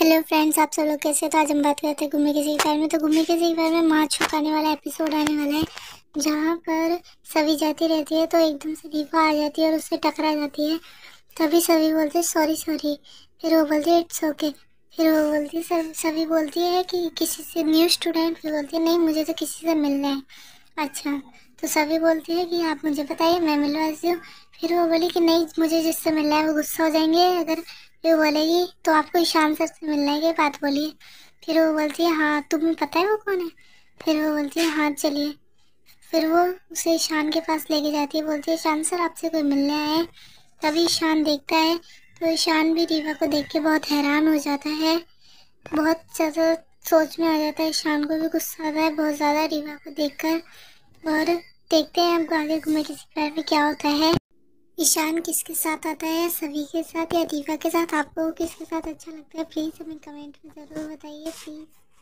hello friends आप सब लोग कैसे तो आज हम बात करते हैं गुम्मी के बार में तो गुम्मी के बार में माँ आने वाला एपिसोड आने वाला है जहाँ पर सभी जाती रहती है तो एकदम से दीपा आ जाती है और उससे टकरा जाती है तभी सभी बोलते हैं सॉरी सॉरी फिर वो बोलती है इट्स ओके फिर वो बोलती है सभी बोलती है कि किसी से न्यू स्टूडेंट फिर बोलती है नहीं मुझे तो किसी से मिलना है अच्छा तो सभी बोलती है कि आप मुझे बताइए मैं मिलवा हूँ फिर वो बोली कि नहीं मुझे जिससे मिलना है वो गुस्सा हो जाएंगे अगर फिर बोलेगी तो आपको ईशान सर से मिलने की बात बोलिए फिर वो बोलती है हाँ तुम्हें पता है वो कौन है फिर वो बोलती है हाँ चलिए फिर वो उसे ईशान के पास लेके जाती है बोलती है ईशान सर आपसे कोई मिलने आए तभी ईशान देखता है तो ईशान भी रीवा को देख के बहुत हैरान हो जाता है बहुत ज़्यादा सोच में आ जाता है ईशान को भी गुस्सा आता है बहुत ज़्यादा रीवा को देखकर और देखते हैं अब आगे घूमे किसी पैर में क्या होता है ईशान किसके साथ आता है सभी के साथ या दीपा के साथ आपको किसके साथ अच्छा लगता है प्लीज़ हमें कमेंट में ज़रूर बताइए प्लीज़